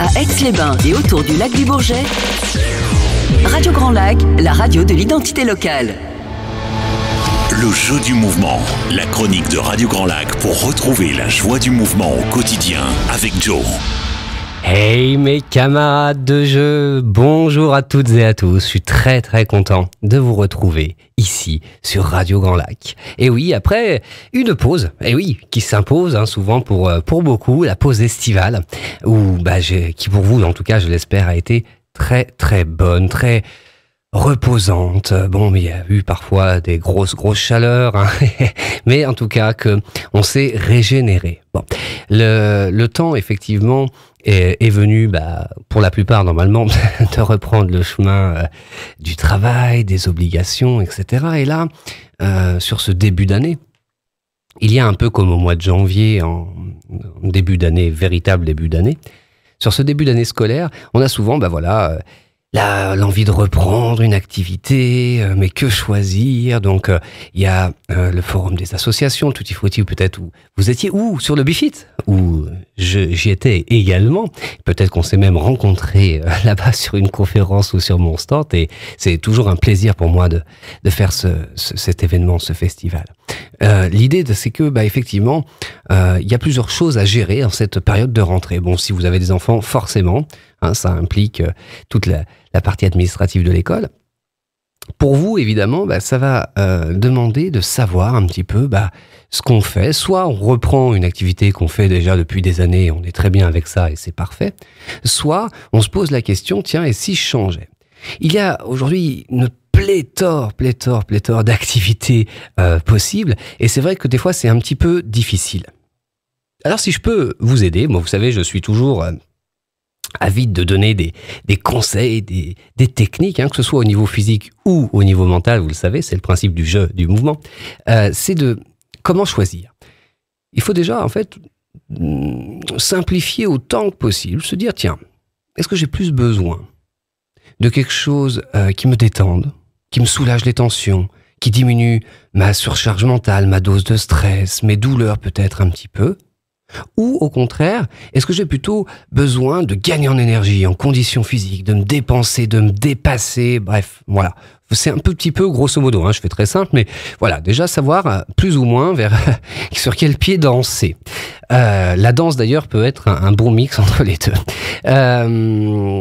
à Aix-les-Bains et autour du lac du Bourget, Radio Grand Lac, la radio de l'identité locale. Le jeu du mouvement, la chronique de Radio Grand Lac pour retrouver la joie du mouvement au quotidien avec Joe. Hey mes camarades de jeu, bonjour à toutes et à tous, je suis très très content de vous retrouver ici sur Radio Grand Lac. Et oui, après une pause, et oui, qui s'impose hein, souvent pour, euh, pour beaucoup, la pause estivale, ou bah, qui pour vous, en tout cas, je l'espère, a été très très bonne, très reposante. Bon, mais il y a eu parfois des grosses grosses chaleurs, hein. mais en tout cas que on s'est régénéré. Bon, le temps effectivement est, est venu, bah, pour la plupart normalement, de reprendre le chemin euh, du travail, des obligations, etc. Et là, euh, sur ce début d'année, il y a un peu comme au mois de janvier, en, début d'année, véritable début d'année, sur ce début d'année scolaire, on a souvent, bah voilà, euh, l'envie de reprendre une activité, euh, mais que choisir Donc, euh, il y a le forum des associations, tout y faut-il peut-être où vous étiez, où sur le Bifit, j'y étais également. Peut-être qu'on s'est même rencontré euh, là-bas sur une conférence ou sur mon stand. Et c'est toujours un plaisir pour moi de, de faire ce, cet événement, ce festival. Euh, L'idée, c'est que, bah, effectivement, euh, il y a plusieurs choses à gérer en cette période de rentrée. Bon, si vous avez des enfants, forcément, hein, ça implique euh, toute la, la partie administrative de l'école pour vous, évidemment, bah, ça va euh, demander de savoir un petit peu bah, ce qu'on fait. Soit on reprend une activité qu'on fait déjà depuis des années, on est très bien avec ça et c'est parfait. Soit on se pose la question, tiens, et si je changeais Il y a aujourd'hui une pléthore, pléthore, pléthore d'activités euh, possibles et c'est vrai que des fois c'est un petit peu difficile. Alors si je peux vous aider, moi vous savez, je suis toujours... Euh, avide de donner des, conseils, des, techniques, hein, que ce soit au niveau physique ou au niveau mental, vous le savez, c'est le principe du jeu, du mouvement, euh, c'est de comment choisir. Il faut déjà, en fait, mm, simplifier autant que possible, se dire, tiens, est-ce que j'ai plus besoin de quelque chose euh, qui me détende, qui me soulage les tensions, qui diminue ma surcharge mentale, ma dose de stress, mes douleurs peut-être un petit peu, ou au contraire, est-ce que j'ai plutôt besoin de gagner en énergie, en conditions physiques, de me dépenser, de me dépasser, bref, voilà, c'est un peu, petit peu, grosso modo, hein, je fais très simple, mais voilà, déjà savoir euh, plus ou moins vers sur quel pied danser. Euh, la danse d'ailleurs peut être un, bon mix entre les deux. Euh,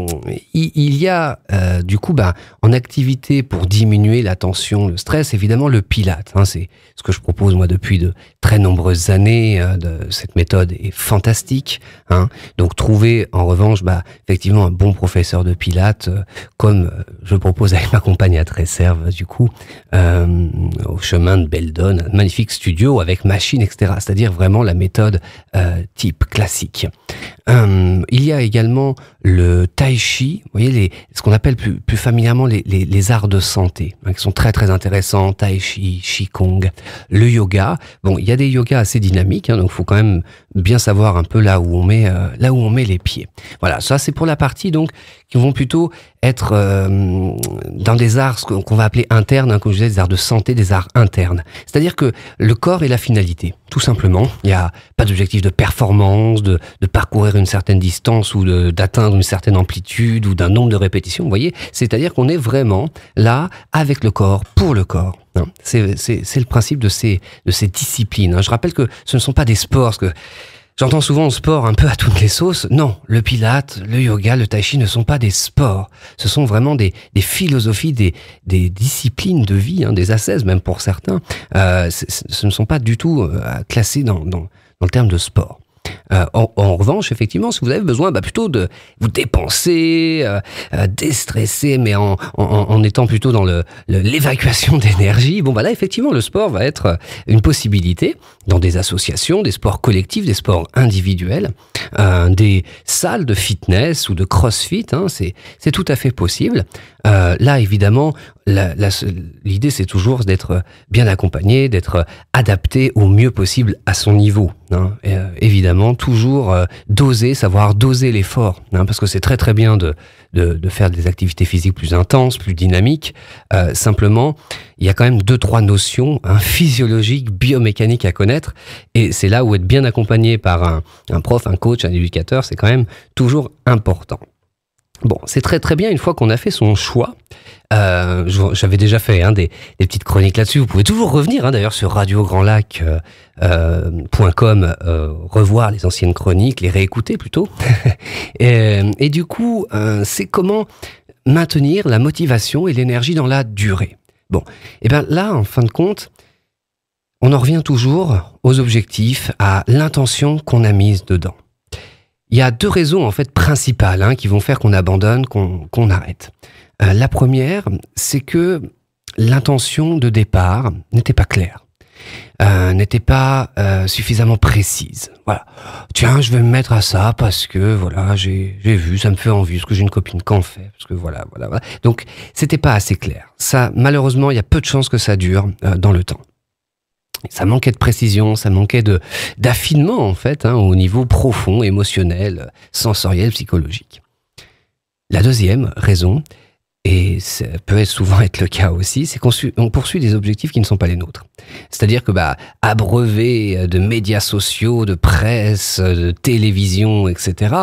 il, y a euh, du coup bah, en activité pour diminuer la tension, le stress, évidemment le pilate. Hein, c'est ce que je propose moi depuis de très nombreuses années. De, cette méthode est fantastique. Hein. Donc trouver en revanche bah, effectivement un bon professeur de pilate comme je propose avec ma compagnatrice réserve du coup euh, au chemin de Beldon, magnifique studio avec machine, etc. C'est-à-dire vraiment la méthode euh, type classique. Euh, il y a également le tai chi, voyez, ce qu'on appelle plus, plus familièrement les, arts de santé, hein, qui sont très très intéressants, tai chi, qigong, le yoga. Bon, il y a des yogas assez dynamiques, hein, donc faut quand même bien savoir un peu là où on met euh, là où on met les pieds. Voilà, ça c'est pour la partie donc qui vont plutôt être euh, dans des arts qu'on va appeler internes, hein, comme je disais, des arts de santé, des arts internes. C'est-à-dire que le corps est la finalité tout simplement. Il n'y a pas d'objectif de performance, de, parcourir une certaine distance ou d'atteindre une certaine amplitude ou d'un nombre de répétitions, vous voyez. C'est-à-dire qu'on est vraiment là avec le corps, pour le corps. Hein. C'est le principe de ces, de ces disciplines. Hein. Je rappelle que ce ne sont pas des sports, que J'entends souvent sport un peu à toutes les sauces. Non, le pilate, le yoga, le tai chi ne sont pas des sports. Ce sont vraiment des, philosophies, des, disciplines de vie, hein, des ascèses même pour certains. Euh, ce ne sont pas du tout euh, classés dans le terme de sport. Euh, en, revanche, effectivement, si vous avez besoin bah, plutôt de vous dépenser, euh, euh, déstresser, mais en, étant plutôt dans l'évacuation le, d'énergie, bon, bah là, effectivement, le sport va être une possibilité dans des associations, des sports collectifs, des sports individuels, des salles de fitness ou de crossfit, hein, c'est tout à fait possible. là, évidemment, l'idée, c'est toujours d'être bien accompagné, d'être adapté au mieux possible à son niveau. Hein. Euh, évidemment, toujours euh, doser, savoir doser l'effort, hein, parce que c'est très très bien de, faire des activités physiques plus intenses, plus dynamiques. Euh, simplement, il y a quand même deux trois notions hein, physiologiques, biomécaniques à connaître, et c'est là où être bien accompagné par un prof, un coach, un éducateur, c'est quand même toujours important. Bon, c'est très très bien une fois qu'on a fait son choix. Euh, j'avais déjà fait hein, des, petites chroniques là-dessus. Vous pouvez toujours revenir hein, d'ailleurs sur radiograndlac.com, euh, euh, euh, revoir les anciennes chroniques, les réécouter plutôt. et, et, du coup, euh, c'est comment maintenir la motivation et l'énergie dans la durée. Bon, et eh bien là, en fin de compte, on en revient toujours aux objectifs, à l'intention qu'on a mise dedans. Il y a deux raisons en fait principales hein, qui vont faire qu'on abandonne, qu'on arrête. Euh, la première, c'est que l'intention de départ n'était pas claire, euh, n'était pas euh, suffisamment précise. Voilà. Tiens, je vais me mettre à ça parce que voilà, j'ai vu, ça me fait envie, parce que j'ai une copine qu'en fait, parce que voilà, voilà, voilà. Donc, c'était pas assez clair. Ça, malheureusement, il y a peu de chances que ça dure dans le temps ça manquait de précision, ça manquait de d'affinement en fait hein, au niveau profond, émotionnel, sensoriel, psychologique. La deuxième raison, et ça peut souvent être le cas aussi, c'est qu'on poursuit des objectifs qui ne sont pas les nôtres. C'est-à-dire que bah, de médias sociaux, de presse, de télévision, etc.,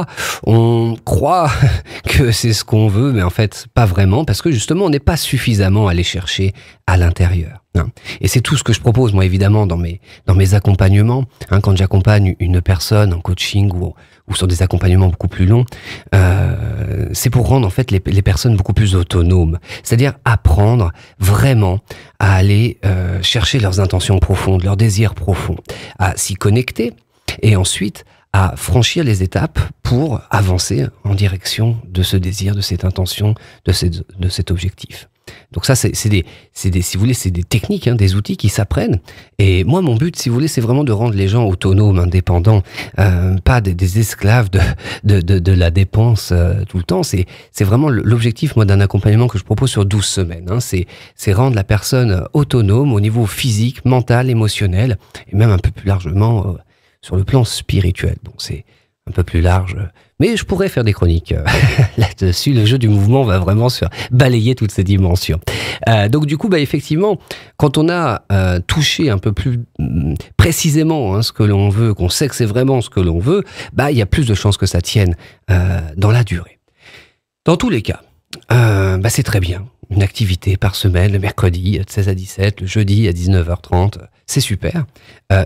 on croit que c'est ce qu'on veut, mais en fait pas vraiment, parce que justement on n'est pas suffisamment allé chercher à l'intérieur. Hein. Et c'est tout ce que je propose, moi, évidemment, dans mes, dans mes accompagnements. Hein. quand j'accompagne une personne en coaching ou, ou sur des accompagnements beaucoup plus longs, euh, c'est pour rendre, en fait, les, les personnes beaucoup plus autonomes. C'est-à-dire apprendre vraiment à aller euh, chercher leurs intentions profondes, leurs désirs profonds, à s'y connecter et ensuite à franchir les étapes pour avancer en direction de ce désir, de cette intention, de, cette, de cet objectif. Donc ça, c'est des, des, si vous voulez, c'est des techniques, hein, des outils qui s'apprennent. Et moi, mon but, si vous voulez, c'est vraiment de rendre les gens autonomes, indépendants, euh, pas des, esclaves de, de, de, la dépense euh, tout le temps. C'est vraiment l'objectif, moi, d'un accompagnement que je propose sur 12 semaines. Hein. C'est rendre la personne autonome au niveau physique, mental, émotionnel, et même un peu plus largement euh, sur le plan spirituel. Bon, c'est un peu plus large mais je pourrais faire des chroniques euh, là-dessus. Le jeu du mouvement va vraiment se balayer toutes ces dimensions. Euh, donc du coup, bah, effectivement, quand on a euh, touché un peu plus mm, précisément hein, ce que l'on veut, qu'on sait que c'est vraiment ce que l'on veut, bah il y a plus de chances que ça tienne dans la durée. Dans tous les cas, bah, c'est très bien. Une activité par semaine, le mercredi de 16 à 17, le jeudi à 19h30, c'est super.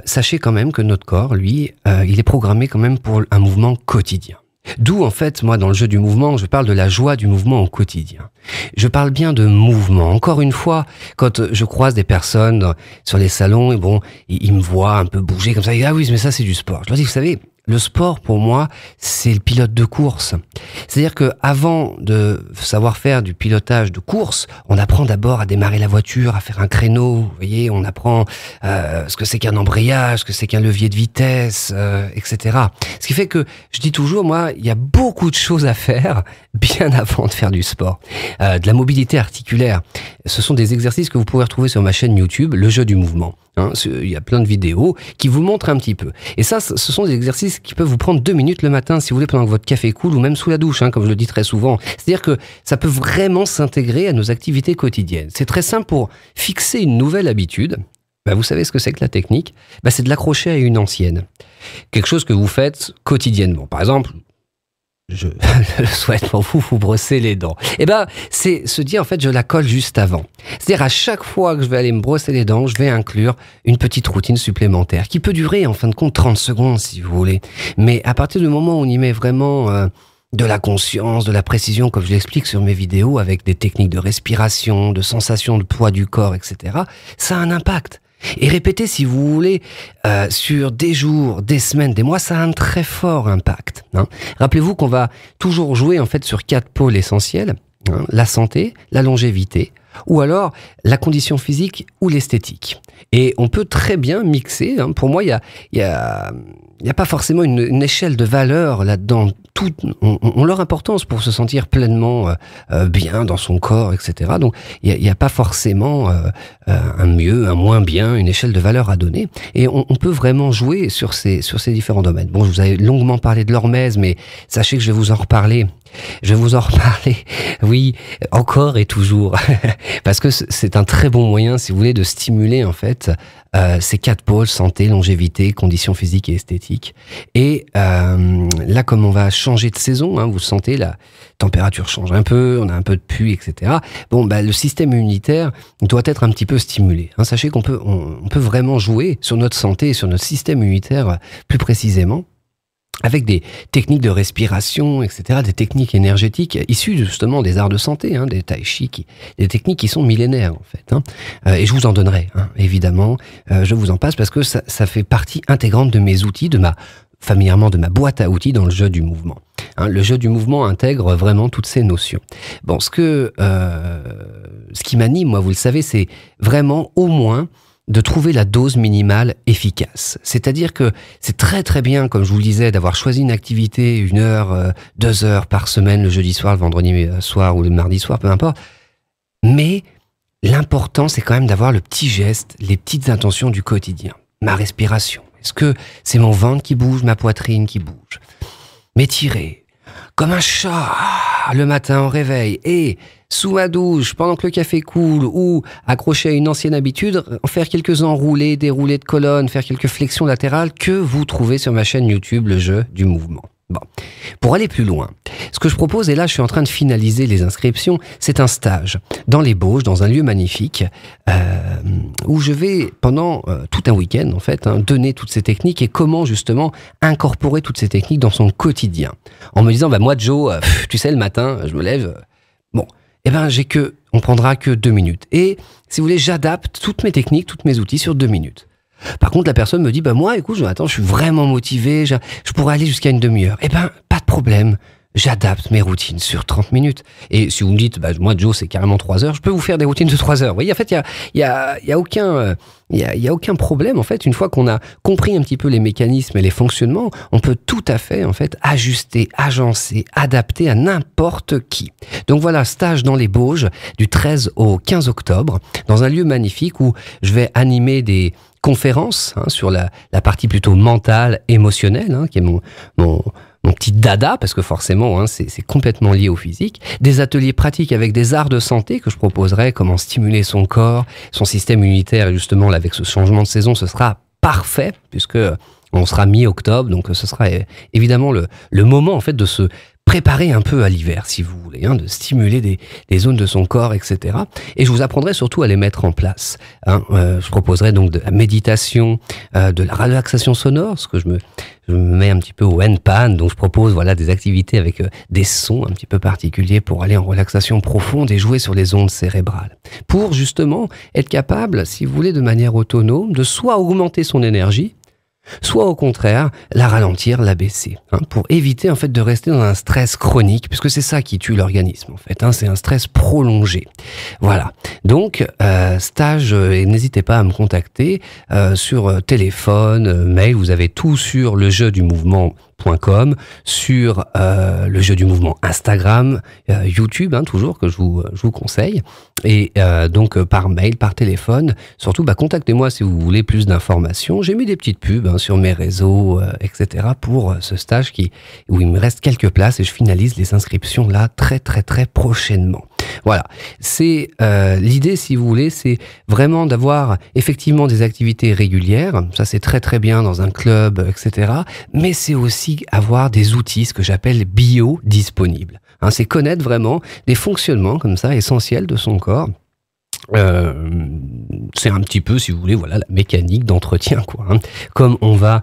sachez quand même que notre corps, lui, il est programmé quand même pour un mouvement quotidien. D'où, en fait, moi, dans le jeu du mouvement, je parle de la joie du mouvement au quotidien. Je parle bien de mouvement. Encore une fois, quand je croise des personnes sur les salons, et bon, ils, me voient un peu bouger comme ça, ils disent, ah oui, mais ça, c'est du sport. Je leur dis, vous savez, le sport, pour moi, c'est le pilote de course. C'est-à-dire que avant de savoir faire du pilotage de course, on apprend d'abord à démarrer la voiture, à faire un créneau. Vous voyez, on apprend euh, ce que c'est qu'un embrayage, ce que c'est qu'un levier de vitesse, euh, etc. Ce qui fait que je dis toujours, moi, il y a beaucoup de choses à faire bien avant de faire du sport, euh, de la mobilité articulaire. Ce sont des exercices que vous pouvez retrouver sur ma chaîne YouTube, le jeu du mouvement. Hein, il y a plein de vidéos qui vous montrent un petit peu. Et ça, ce sont des exercices qui peuvent vous prendre deux minutes le matin, si vous voulez, pendant que votre café coule ou même sous la douche, hein, comme je le dis très souvent. C'est-à-dire que ça peut vraiment s'intégrer à nos activités quotidiennes. C'est très simple pour fixer une nouvelle habitude. Ben, vous savez ce que c'est que la technique ben, C'est de l'accrocher à une ancienne. Quelque chose que vous faites quotidiennement. Par exemple, je le souhaite pour vous, vous brosser les dents. Eh ben, c'est se dire, en fait, je la colle juste avant. C'est-à-dire, à chaque fois que je vais aller me brosser les dents, je vais inclure une petite routine supplémentaire, qui peut durer, en fin de compte, 30 secondes, si vous voulez. Mais à partir du moment où on y met vraiment euh, de la conscience, de la précision, comme je l'explique sur mes vidéos, avec des techniques de respiration, de sensation de poids du corps, etc., ça a un impact. Et répéter, si vous voulez, euh, sur des jours, des semaines, des mois, ça a un très fort impact. Hein. Rappelez-vous qu'on va toujours jouer en fait sur quatre pôles essentiels hein, la santé, la longévité, ou alors la condition physique ou l'esthétique. Et on peut très bien mixer. Hein. Pour moi, il y a, y a il n'y a pas forcément une, échelle de valeur là-dedans. toutes ont, leur importance pour se sentir pleinement euh, euh, bien dans son corps, etc. Donc il n'y a, pas forcément euh, un mieux, un moins bien, une échelle de valeur à donner. Et on, peut vraiment jouer sur ces, sur ces différents domaines. Bon, je vous avais longuement parlé de l'hormèse, mais sachez que je vais vous en reparler je vais vous en reparler, oui, encore et toujours, parce que c'est un très bon moyen, si vous voulez, de stimuler en fait euh, ces quatre pôles santé, longévité, conditions physiques et esthétiques. Et euh, là, comme on va changer de saison, hein, vous sentez, la température change un peu, on a un peu de puits, etc. Bon, bah, le système immunitaire doit être un petit peu stimulé. Hein. Sachez qu'on peut, peut vraiment jouer sur notre santé et sur notre système immunitaire plus précisément avec des techniques de respiration, etc., des techniques énergétiques issues justement des arts de santé, hein, des tai chi, des techniques qui sont millénaires en fait. Hein. Euh, et je vous en donnerai, hein, évidemment, euh, je vous en passe parce que ça, fait partie intégrante de mes outils, de ma familièrement de ma boîte à outils dans le jeu du mouvement. le jeu du mouvement intègre vraiment toutes ces notions. Bon, ce que euh, ce qui m'anime, moi, vous le savez, c'est vraiment au moins de trouver la dose minimale efficace. C'est-à-dire que c'est très très bien, comme je vous le disais, d'avoir choisi une activité une heure, euh, deux heures par semaine, le jeudi soir, le vendredi euh, soir ou le mardi soir, peu importe. Mais l'important, c'est quand même d'avoir le petit geste, les petites intentions du quotidien. Ma respiration. Est-ce que c'est mon ventre qui bouge, ma poitrine qui bouge M'étirer. Comme un chat ah, le matin au réveil. Et sous ma douche, pendant que le café coule, ou accroché à une ancienne habitude, faire quelques enroulés, déroulés de colonnes, faire quelques flexions latérales que vous trouvez sur ma chaîne YouTube, le jeu du mouvement. Bon. Pour aller plus loin, ce que je propose, et là je suis en train de finaliser les inscriptions, c'est un stage dans les Bauges, dans un lieu magnifique, euh, où je vais pendant euh, tout un week-end en fait hein, donner toutes ces techniques et comment justement incorporer toutes ces techniques dans son quotidien. En me disant, bah moi Joe, euh, tu sais le matin, je me lève, bon, eh ben, j'ai que, on prendra que deux minutes. Et si vous voulez, j'adapte toutes mes techniques, tous mes outils sur deux minutes. Par contre, la personne me dit, bah, moi, écoute, attends, je suis vraiment motivé, je pourrais aller jusqu'à une demi-heure. Eh ben, pas de problème j'adapte mes routines sur 30 minutes. Et si vous me dites, bah, moi, Joe, c'est carrément 3 heures, je peux vous faire des routines de 3 heures. Vous en fait, il n'y a, y a, y a, aucun, euh, y a, a aucun problème. En fait, une fois qu'on a compris un petit peu les mécanismes et les fonctionnements, on peut tout à fait, en fait, ajuster, agencer, adapter à n'importe qui. Donc voilà, stage dans les Bauges du 13 au 15 octobre, dans un lieu magnifique où je vais animer des, conférences hein, sur la, partie plutôt mentale, émotionnelle, hein, qui est mon, petit dada, parce que forcément, hein, c'est complètement lié au physique, des ateliers pratiques avec des arts de santé que je proposerai, comment stimuler son corps, son système unitaire et justement, là, avec ce changement de saison, ce sera parfait, puisque on sera mi-octobre, donc euh, ce sera euh, évidemment le, le, moment en fait de se préparer un peu à l'hiver, si vous voulez, hein, de stimuler des, zones de son corps, etc. Et je vous apprendrai surtout à les mettre en place. Hein. Euh, je proposerai donc de la méditation, euh, de la relaxation sonore, ce que je me, mets un petit peu au N-PAN, donc je propose voilà des activités avec euh, des sons un petit peu particuliers pour aller en relaxation profonde et jouer sur les ondes cérébrales. Pour justement être capable, si vous voulez, de manière autonome, de soit augmenter son énergie, soit au contraire la ralentir, la baisser, hein, pour éviter en fait de rester dans un stress chronique, puisque c'est ça qui tue l'organisme en fait, hein, c'est un stress prolongé. Voilà. Donc euh, stage, euh, et n'hésitez pas à me contacter euh, sur téléphone, mail, vous avez tout sur le jeu du mouvement .com, sur euh, le jeu du mouvement Instagram, euh, YouTube, hein, toujours, que je vous, euh, je vous conseille. Et donc, par mail, par téléphone. Surtout, bah, contactez-moi si vous voulez plus d'informations. J'ai mis des petites pubs hein, sur mes réseaux, etc., pour ce stage qui, où il me reste quelques places et je finalise les inscriptions là très, très, très prochainement. Voilà. C'est euh, l'idée, si vous voulez, c'est vraiment d'avoir effectivement des activités régulières. Ça, c'est très très bien dans un club, etc. Mais c'est aussi avoir des outils, ce que j'appelle bio disponibles. Hein, c'est connaître vraiment les fonctionnements comme ça essentiels de son corps. Euh, c'est un petit peu, si vous voulez, voilà, la mécanique d'entretien, quoi. Hein. Comme on va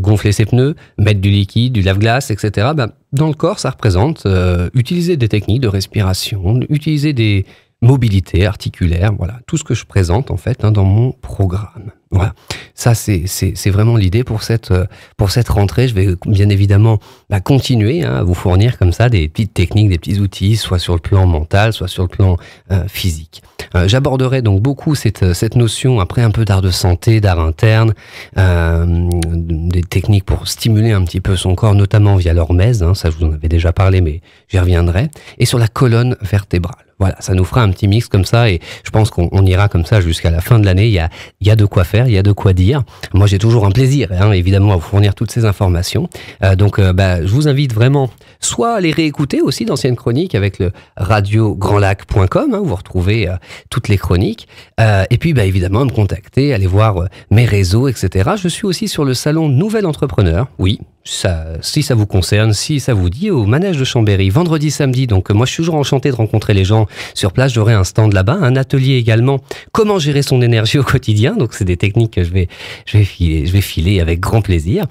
gonfler ses pneus, mettre du liquide, du lave-glace, etc. Ben, dans le corps, ça représente euh, utiliser des techniques de respiration, utiliser des, mobilité articulaire, voilà, tout ce que je présente en fait hein, dans mon programme. Voilà, ça c'est vraiment l'idée pour cette, euh, pour cette rentrée. Je vais bien évidemment bah, continuer hein, à vous fournir comme ça des petites techniques, des petits outils, soit sur le plan mental, soit sur le plan euh, physique. Euh, j'aborderai donc beaucoup cette, cette notion, après un peu d'art de santé, d'art interne, des techniques pour stimuler un petit peu son corps, notamment via l'hormèse, hein, ça je vous en avais déjà parlé, mais j'y reviendrai, et sur la colonne vertébrale. Voilà, ça nous fera un petit mix comme ça et je pense qu'on ira comme ça jusqu'à la fin de l'année. Il y a, y a de quoi faire, il y a de quoi dire. Moi, j'ai toujours un plaisir, hein, évidemment, à vous fournir toutes ces informations. Euh, donc, euh, bah, je vous invite vraiment soit aller réécouter aussi d'anciennes chroniques avec le radiograndlac.com, hein, où vous retrouvez euh, toutes les chroniques. Euh, et puis, bah, évidemment, me contacter, aller voir euh, mes réseaux, etc. Je suis aussi sur le salon Nouvel Entrepreneur. Oui, ça, si ça vous concerne, si ça vous dit, au manège de Chambéry, vendredi, samedi. Donc, moi, je suis toujours enchanté de rencontrer les gens sur place. J'aurai un stand là-bas, un atelier également. Comment gérer son énergie au quotidien. Donc, c'est des techniques que je vais, je vais filer, je vais filer avec grand plaisir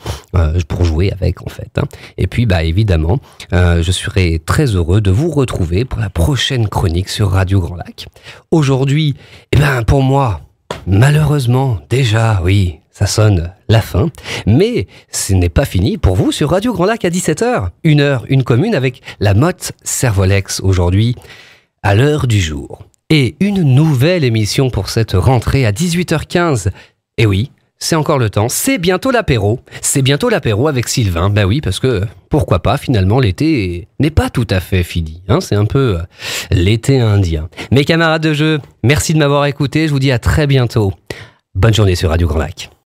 pour jouer avec, en fait. Hein. Et puis, bah, évidemment, euh, je serai très heureux de vous retrouver pour la prochaine chronique sur Radio Grand Lac. Aujourd'hui, eh ben, pour moi, malheureusement, déjà, oui, ça sonne la fin. Mais ce n'est pas fini pour vous sur Radio Grand Lac à 17h. Une heure, une commune avec la motte Servolex aujourd'hui à l'heure du jour. Et une nouvelle émission pour cette rentrée à 18h15. Eh oui, c'est encore le temps. C'est bientôt l'apéro. C'est bientôt l'apéro avec Sylvain. Ben oui, parce que euh, pourquoi pas, finalement, l'été n'est pas tout à fait fini. Hein. c'est un peu euh, l'été indien. Mes camarades de jeu, merci de m'avoir écouté. Je vous dis à très bientôt. Bonne journée sur Radio Grand Lac.